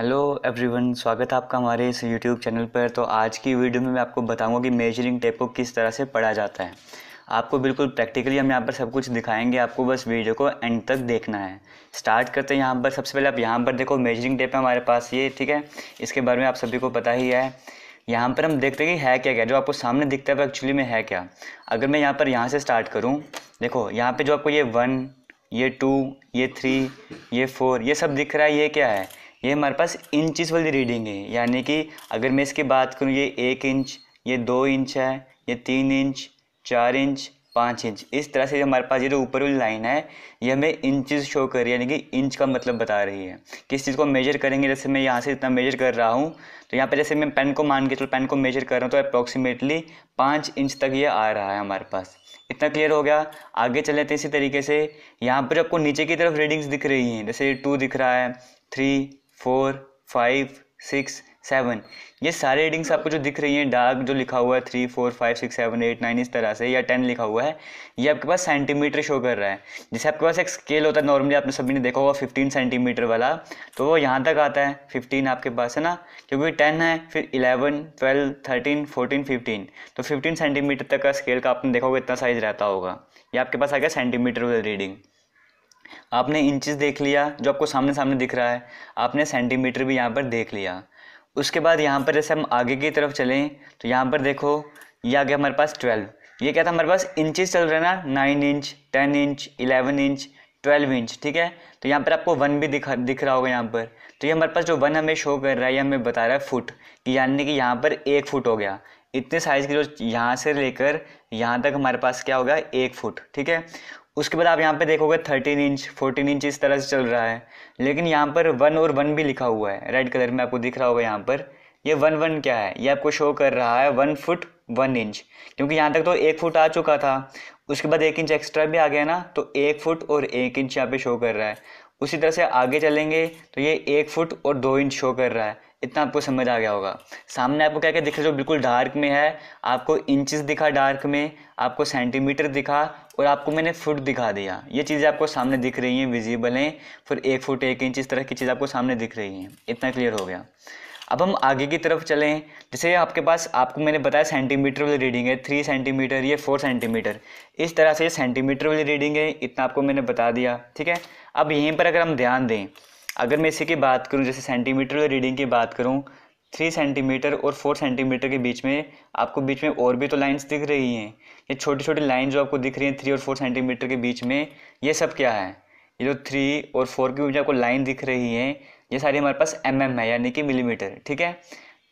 hello everyone स्वागत है आपका हमारे इस यूट्यूब चैनल पर तो आज की वीडियो में मैं आपको बताऊंगा कि मेजरिंग टेप को किस तरह से पढ़ा जाता है आपको बिल्कुल प्रैक्टिकली हम यहाँ पर सब कुछ दिखाएंगे आपको बस वीडियो को एंड तक देखना है स्टार्ट करते हैं यहाँ पर सबसे पहले आप यहाँ पर देखो मेजरिंग टेप है हमारे पास ये ठीक है इसके बारे में आप सभी को पता ही है यहाँ पर हम देखते हैं कि है क्या क्या जो आपको सामने दिखता है वो एक्चुअली में है क्या अगर मैं यहाँ पर यहाँ से स्टार्ट करूँ देखो यहाँ पर जो आपको ये वन ये टू ये थ्री ये फोर ये सब दिख रहा है ये क्या है ये हमारे पास इंचज वाली रीडिंग है यानी कि अगर मैं इसकी बात करूँ ये एक इंच ये दो इंच है ये तीन इंच चार इंच पाँच इंच इस तरह से हमारे पास ये जो ऊपर वाली लाइन है ये हमें इंचज शो कर रही है यानी कि इंच का मतलब बता रही है किस चीज़ को मेजर करेंगे जैसे मैं यहाँ से इतना मेजर कर रहा हूँ तो यहाँ पर जैसे मैं पेन को मान के चलो पेन को मेजर कर रहा हूँ तो अप्रॉक्सीमेटली पाँच इंच तक ये आ रहा है हमारे पास इतना क्लियर हो गया आगे चले हैं इसी तरीके से यहाँ पर आपको नीचे की तरफ रीडिंग्स दिख रही हैं जैसे टू दिख रहा है three four five six seven ये सारे रीडिंग्स आपको जो दिख रही हैं डार्क जो लिखा हुआ है three four five six seven eight nine इस तरह से या टेन लिखा हुआ है ये आपके पास सेंटीमीटर शो कर रहा है जैसे आपके पास एक स्केल होता है नॉर्मली आपने सभी ने देखा होगा फिफ्टीन सेंटीमीटर वाला तो वो यहाँ तक आता है फिफ्टीन आपके पास है ना क्योंकि टेन है फिर eleven twelve thirteen fourteen fifteen तो फिफ्टीन सेंटीमीटर तक का स्केल का आपने देखा होगा इतना साइज़ रहता होगा ये आपके पास आ गया सेंटीमीटर वाली रीडिंग आपने इंचेस देख लिया जो आपको सामने सामने दिख रहा है आपने सेंटीमीटर भी यहाँ पर देख लिया उसके बाद यहाँ पर जैसे हम आगे की तरफ चलें तो यहाँ पर देखो ये आ गया हमारे पास ट्वेल्व ये क्या था हमारे पास इंचेस चल रहे ना nine inch ten inch eleven inch twelve inch ठीक है तो यहाँ पर आपको वन भी दिखा दिख रहा होगा यहाँ पर तो ये हमारे पास जो वन हमें शो कर रहा है ये हमें बता रहा है फुट कि यानी कि यहाँ पर एक फुट हो गया इतने साइज़ की जो यहाँ से लेकर यहाँ तक हमारे पास क्या होगा एक फुट ठीक है उसके बाद आप यहाँ पे देखोगे थर्टीन इंच फोर्टीन इंच इस तरह से चल रहा है लेकिन यहाँ पर वन और वन भी लिखा हुआ है रेड कलर में आपको दिख रहा होगा यहाँ पर ये वन वन क्या है ये आपको शो कर रहा है वन फुट वन इंच क्योंकि यहाँ तक तो एक फुट आ चुका था उसके बाद एक इंच एक्स्ट्रा भी आ गया ना तो एक फुट और एक इंच यहाँ पे शो कर रहा है उसी तरह से आगे चलेंगे तो ये एक फुट और दो इंच शो कर रहा है इतना आपको समझ आ गया होगा सामने आपको क्या क्या दिख रहा है जो बिल्कुल डार्क में है आपको इंचेस दिखा डार्क में आपको सेंटीमीटर दिखा और आपको मैंने फुट दिखा दिया ये चीज़ें आपको सामने दिख रही हैं विजिबल हैं फिर एक फुट एक इंच इस तरह की चीज़ आपको सामने दिख रही हैं इतना क्लियर हो गया अब हम आगे की तरफ चलें जैसे आपके पास आपको मैंने बताया सेंटीमीटर वाली रीडिंग है थ्री सेंटीमीटर ये फोर सेंटीमीटर इस तरह से सेंटीमीटर वाली रीडिंग है इतना आपको मैंने बता दिया ठीक है अब यहीं पर अगर हम ध्यान दें अगर मैं इसी की बात करूँ जैसे सेंटीमीटर और रीडिंग की बात करूँ थ्री सेंटीमीटर और फोर सेंटीमीटर के बीच में आपको बीच में और भी तो लाइंस दिख रही हैं ये छोटी छोटी लाइन जो आपको दिख रही हैं थ्री और फोर सेंटीमीटर के बीच में ये सब क्या है ये जो थ्री और फोर के बीच में आपको लाइन दिख रही है ये सारी हमारे पास एम mm है यानी कि मिलीमीटर ठीक है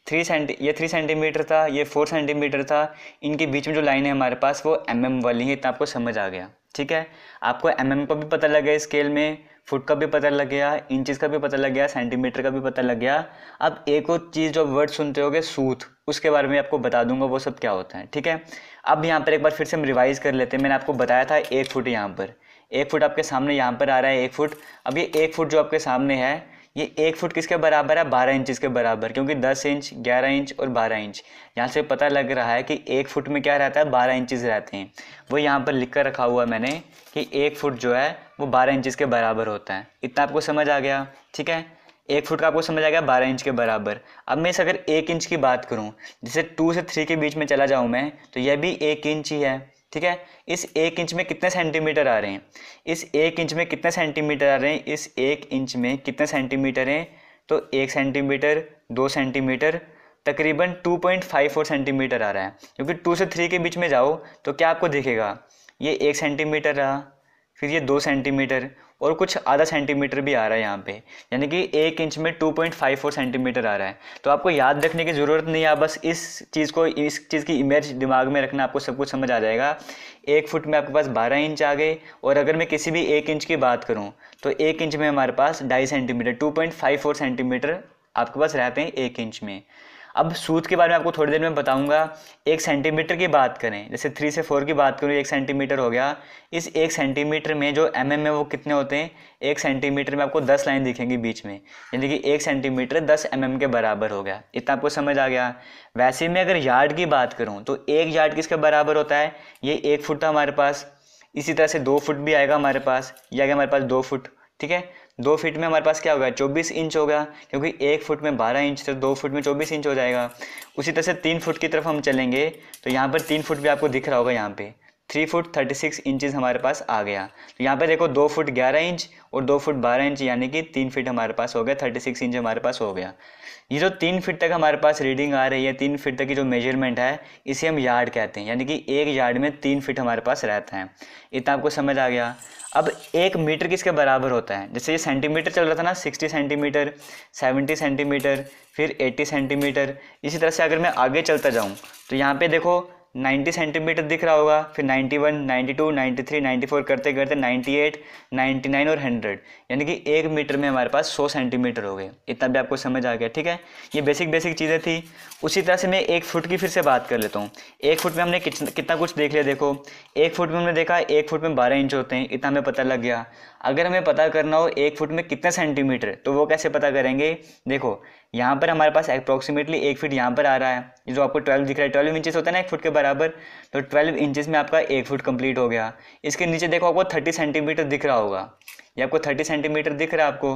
थ्री सेंटी ये थ्री सेंटीमीटर था ये फोर सेंटीमीटर था इनके बीच में जो लाइन है हमारे पास वो एम mm वाली है इतना आपको समझ आ गया ठीक है आपको एम mm का भी पता लगा स्केल में फुट का भी पता लग गया इंचेस का भी पता लग गया सेंटीमीटर का भी पता लग गया अब एक और चीज़ जो वर्ड सुनते होगे सूथ उसके बारे में आपको बता दूंगा वो सब क्या होता है ठीक है अब यहाँ पर एक बार फिर से हम रिवाइज कर लेते हैं मैंने आपको बताया था एक फुट यहाँ पर एक फुट आपके सामने यहाँ पर आ रहा है एक फुट अब ये एक फुट जो आपके सामने है ये एक फुट किसके बराबर है बारह इंच के बराबर क्योंकि दस इंच ग्यारह इंच और बारह इंच यहाँ से पता लग रहा है कि एक फुट में क्या रहता है बारह इंचज रहते हैं वो यहाँ पर लिख कर रखा हुआ है मैंने कि एक फुट जो है वो बारह इंचज के बराबर होता है इतना आपको समझ आ गया ठीक है एक फुट का आपको समझ आ गया बारह इंच के बराबर अब मैं इसे अगर एक इंच की बात करूँ जैसे टू से थ्री के बीच में चला जाऊँ मैं तो यह भी एक इंच ही है ठीक है इस एक इंच में कितने सेंटीमीटर आ रहे हैं इस एक इंच में कितने सेंटीमीटर आ रहे हैं इस एक इंच में कितने सेंटीमीटर हैं तो एक सेंटीमीटर दो सेंटीमीटर तकरीबन two point five four centimetre आ रहा है क्योंकि टू से थ्री के बीच में जाओ तो क्या आपको दिखेगा ये एक सेंटीमीटर रहा फिर ये दो सेंटीमीटर और कुछ आधा सेंटीमीटर भी आ रहा है यहाँ पे यानी कि एक इंच में 2.54 सेंटीमीटर आ रहा है तो आपको याद रखने की ज़रूरत नहीं है बस इस चीज़ को इस चीज़ की इमेज दिमाग में रखना आपको सब कुछ समझ आ जाएगा एक फुट में आपके पास 12 इंच आ गए और अगर मैं किसी भी एक इंच की बात करूँ तो एक इंच में हमारे पास ढाई सेंटीमीटर टू सेंटीमीटर आपके पास रहते हैं एक इंच में अब सूद के बारे में आपको थोड़ी देर में बताऊंगा एक सेंटीमीटर की बात करें जैसे थ्री से फोर की बात करूँ एक सेंटीमीटर हो गया इस एक सेंटीमीटर में जो एम एम है वो कितने होते हैं एक सेंटीमीटर में आपको दस लाइन दिखेंगी बीच में यानी कि एक सेंटीमीटर दस एम mm के बराबर हो गया इतना आपको समझ आ गया वैसे में अगर यार्ड की बात करूँ तो एक यार्ड किसके बराबर होता है ये एक फुट था हमारे पास इसी तरह से दो फुट भी आएगा हमारे पास ये आ गया हमारे पास दो फुट ठीक है दो फीट में हमारे पास क्या होगा चौबीस इंच होगा क्योंकि एक फुट में बारह इंच तो दो फुट में चौबीस इंच हो जाएगा उसी तरह से तीन फुट की तरफ हम चलेंगे तो यहाँ पर तीन फुट भी आपको दिख रहा होगा यहाँ पे three foot thirty six inches हमारे पास आ गया तो यहाँ पर देखो दो फुट ग्यारह इंच और दो फुट बारह इंच यानी कि तीन फीट हमारे पास हो गया थर्टी सिक्स इंच हमारे पास हो गया ये जो तीन फीट तक हमारे पास रीडिंग आ रही है तीन फीट तक की जो मेजरमेंट है इसे हम यार्ड कहते हैं यानी कि एक यार्ड में तीन फीट हमारे पास रहता है इतना आपको समझ आ गया अब एक मीटर किसके बराबर होता है जैसे ये सेंटीमीटर चल रहा था ना सिक्सटी सेंटीमीटर सेवेंटी सेंटीमीटर फिर एट्टी सेंटीमीटर इसी तरह से अगर मैं आगे चलता जाऊँ तो यहाँ पर देखो 90 सेंटीमीटर दिख रहा होगा फिर 91, 92, 93, 94 करते करते 98, 99 और 100 यानी कि एक मीटर में हमारे पास 100 सेंटीमीटर हो गए इतना भी आपको समझ आ गया ठीक है ये बेसिक बेसिक चीज़ें थी उसी तरह से मैं एक फुट की फिर से बात कर लेता हूँ एक फुट में हमने कितना कुछ देख लिया देखो एक फुट में हमने देखा एक फुट में बारह इंच होते हैं इतना हमें पता लग गया अगर हमें पता करना हो एक फुट में कितना सेंटीमीटर तो वो कैसे पता करेंगे देखो यहाँ पर हमारे पास अप्रोक्सीमेटली एक फीट यहाँ पर आ रहा है जो आपको ट्वेल्व दिख रहा है ट्वेल्व इंचेस होता है ना एक फुट के बराबर तो ट्वेल्व इंचेस में आपका एक फुट कंप्लीट हो गया इसके नीचे देखो आपको थर्टी सेंटीमीटर दिख रहा होगा ये आपको थर्टी सेंटीमीटर दिख रहा है आपको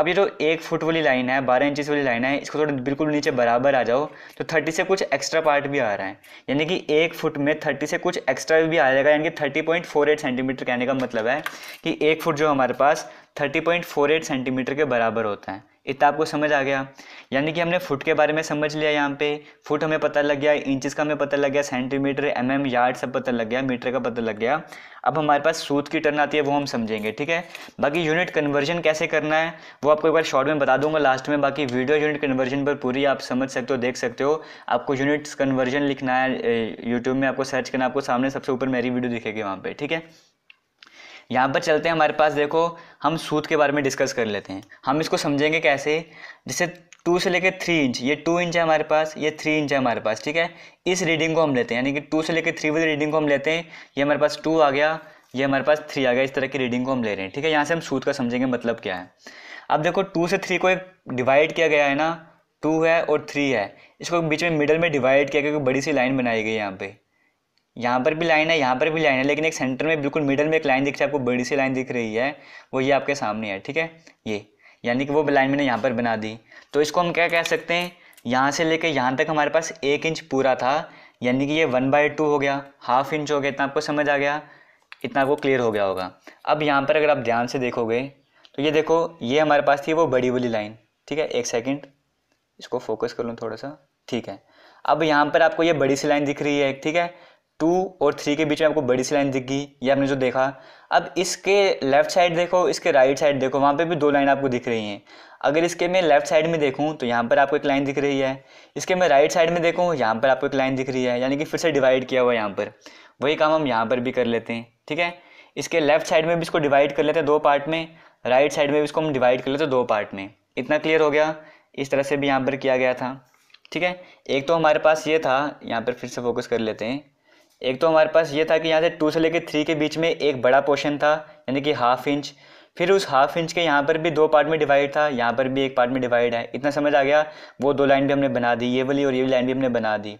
अब ये जो एक फुट वाली लाइन है बारह इंचज़ वाली लाइन है इसको थोड़ा बिल्कुल नीचे बराबर आ जाओ तो थर्टी से कुछ एक्स्ट्रा पार्ट भी आ रहा है यानी कि एक फुट में थर्टी से कुछ एक्स्ट्रा भी आ जाएगा यानी कि thirty point four eight centimetre कहने का मतलब है कि एक फुट जो हमारे पास thirty point four eight centimetre के बराबर होता है इतना तो आपको समझ आ गया यानी कि हमने फुट के बारे में समझ लिया यहाँ पे फुट हमें पता लग गया इंचेस का हमें पता लग गया सेंटीमीटर एम एम यार्ड सब पता लग गया मीटर का पता लग गया अब हमारे पास सूद की टर्न आती है वो हम समझेंगे ठीक है बाकी यूनिट कन्वर्जन कैसे करना है वो आपको एक बार शॉर्ट में बता दूंगा लास्ट में बाकी वीडियो यूनिट कन्वर्जन पर पूरी आप समझ सकते हो देख सकते हो आपको यूनिट्स कन्वर्जन लिखना है यूट्यूब में आपको सर्च करना आपको सामने सबसे ऊपर मेरी वीडियो दिखेगी वहाँ पर ठीक है यहाँ पर चलते हैं हमारे पास देखो हम सूद के बारे में डिस्कस कर लेते हैं हम इसको समझेंगे कैसे जैसे टू से लेकर थ्री इंच ये टू इंच है हमारे पास ये थ्री इंच है हमारे पास ठीक है इस रीडिंग को हम लेते हैं यानी कि टू से लेकर थ्री वाली रीडिंग को हम लेते हैं ये हमारे पास टू आ गया ये हमारे पास थ्री आ गया इस तरह की रीडिंग को हम ले रहे हैं ठीक है यहाँ से हम सूत का समझेंगे मतलब क्या है अब देखो टू से थ्री को एक डिवाइड किया गया है ना टू है और थ्री है इसको बीच में मिडल में डिवाइड किया गया बड़ी सी लाइन बनाई गई है यहाँ पे यहाँ पर भी लाइन है यहाँ पर भी लाइन है लेकिन एक सेंटर में बिल्कुल मिडल में एक लाइन दिख रही है आपको बड़ी सी लाइन दिख रही है वो ये आपके सामने है ठीक है ये यानी कि वो लाइन मैंने यहाँ पर बना दी तो इसको हम क्या कह सकते हैं यहाँ से लेके यहाँ तक हमारे पास एक इंच पूरा था यानी कि ये वन बाय टू हो गया हाफ इंच हो गया इतना आपको समझ आ गया इतना आपको क्लियर हो गया होगा अब यहाँ पर अगर आप ध्यान से देखोगे तो ये देखो ये हमारे पास थी वो बड़ी वाली लाइन ठीक है एक सेकेंड इसको फोकस कर लूँ थोड़ा सा ठीक है अब यहाँ पर आपको ये बड़ी सी लाइन दिख रही है ठीक है टू और थ्री के बीच में आपको बड़ी सी लाइन दिख गई ये आपने जो देखा अब इसके लेफ्ट साइड देखो इसके राइट साइड देखो वहाँ पे भी दो लाइन आपको दिख रही हैं अगर इसके मैं लेफ्ट साइड में देखूँ तो यहाँ पर आपको एक लाइन दिख रही है इसके मैं राइट साइड में देखूँ यहाँ पर आपको एक लाइन दिख रही है यानी कि फिर से डिवाइड किया हुआ है यहाँ पर वही काम हम यहाँ पर भी कर लेते हैं ठीक है इसके लेफ्ट साइड में भी इसको डिवाइड कर लेते हैं दो पार्ट में राइट साइड में भी इसको हम डिवाइड कर लेते हैं दो पार्ट में इतना क्लियर हो गया इस तरह से भी यहाँ पर किया गया था ठीक है एक तो हमारे पास ये था यहाँ पर फिर से फोकस कर लेते हैं एक तो हमारे पास ये था कि यहाँ से टू से लेकर थ्री के बीच में एक बड़ा पोर्शन था यानी कि हाफ इंच फिर उस हाफ इंच के यहाँ पर भी दो पार्ट में डिवाइड था यहाँ पर भी एक पार्ट में डिवाइड है इतना समझ आ गया वो दो लाइन भी हमने बना दी ये वाली और ये लाइन भी हमने बना दी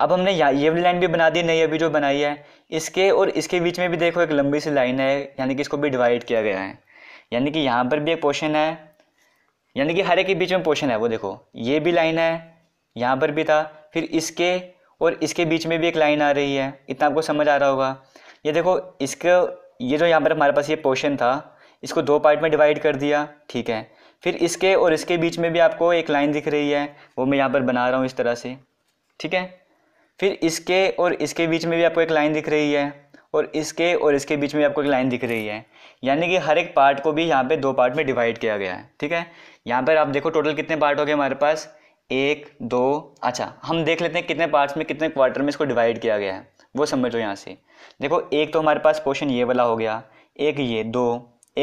अब हमने ये वाली लाइन भी बना दी नहीं अभी जो बनाई है इसके और इसके बीच में भी देखो एक लंबी सी लाइन है यानी कि इसको भी डिवाइड किया गया है यानी कि यहाँ पर भी एक पोर्शन है यानी कि हर एक के बीच में पोर्शन है वो देखो ये भी लाइन है यहाँ पर भी था फिर इसके और इसके बीच में भी एक लाइन आ रही है इतना आपको समझ आ रहा होगा ये देखो इसके ये जो यहाँ पर हमारे पास ये पोर्शन था इसको दो पार्ट में डिवाइड कर दिया ठीक है फिर इसके और इसके बीच में भी आपको एक लाइन दिख रही है वो मैं यहाँ पर बना रहा हूँ इस तरह से ठीक है फिर इसके और इसके बीच में भी आपको एक लाइन दिख रही है और इसके और इसके बीच में आपको एक लाइन दिख रही है यानी कि हर एक पार्ट को भी यहाँ पे दो पार्ट में डिवाइड किया गया है ठीक है यहाँ पर आप देखो टोटल कितने पार्ट हो गए हमारे पास एक दो अच्छा हम देख लेते हैं कितने पार्ट्स में कितने क्वार्टर में इसको डिवाइड किया गया है वो समझो यहाँ से देखो एक तो हमारे पास पोर्शन ये वाला हो गया एक ये दो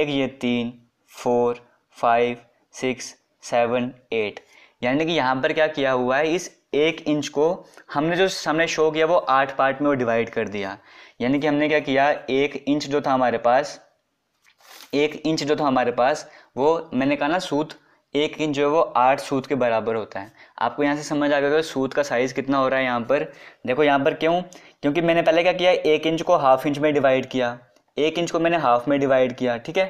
एक ये तीन four five six seven eight यानी कि यहाँ पर क्या किया हुआ है इस एक इंच को हमने जो हमने शो किया वो आठ पार्ट में वो डिवाइड कर दिया यानी कि हमने क्या किया एक इंच जो था हमारे पास एक इंच जो था हमारे पास वो मैंने कहा ना सूत एक इंच जो है वो आठ सूत के बराबर होता है आपको यहाँ से समझ आ गया कि सूत का साइज़ कितना हो रहा है यहाँ पर देखो यहाँ पर क्यों क्योंकि मैंने पहले क्या किया एक इंच को हाफ इंच में डिवाइड किया एक इंच को मैंने हाफ में डिवाइड किया ठीक है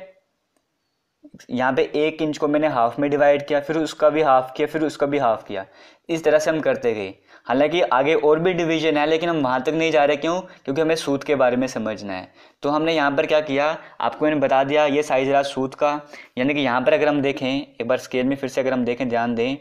यहाँ पे एक इंच को मैंने हाफ में डिवाइड किया फिर उसका भी हाफ किया फिर उसका भी हाफ किया इस तरह से हम करते गए हालांकि आगे और भी डिवीजन है लेकिन हम वहाँ तक नहीं जा रहे क्यों क्योंकि हमें सूद के बारे में समझना है तो हमने यहाँ पर क्या किया आपको मैंने बता दिया ये साइज़ रहा सूत का यानी कि यहाँ पर अगर हम देखें एक बार स्केल में फिर से अगर हम देखें ध्यान दें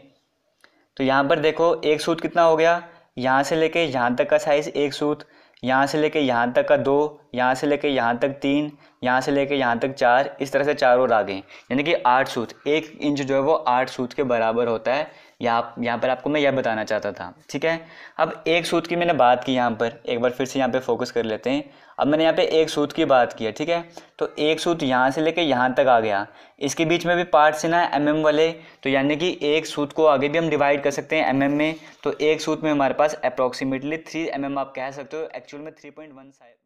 तो यहाँ पर देखो एक सूत कितना हो गया यहाँ से लेके यहाँ तक का साइज़ एक सूत यहाँ से लेके यहाँ तक का दो यहाँ से लेके यहाँ तक तीन यहाँ से लेके यहाँ तक चार इस तरह से चार और आगे यानी कि आठ सूत एक इंच जो है वो आठ सूत के बराबर होता है यहाँ यहाँ पर आपको मैं यह बताना चाहता था ठीक है अब एक सूत की मैंने बात की यहाँ पर एक बार फिर से यहाँ पे फोकस कर लेते हैं अब मैंने यहाँ पे एक सूत की बात की है ठीक है तो एक सूत यहाँ से लेके यहाँ तक आ गया इसके बीच में भी पार्ट्स हैं ना एम वाले तो यानी कि एक सूत को आगे भी हम डिवाइड कर सकते हैं एम में तो एक सूत में हमारे पास अप्रॉक्सीमेटली थ्री एम आप कह सकते हो एक्चुअल में थ्री पॉइंट वन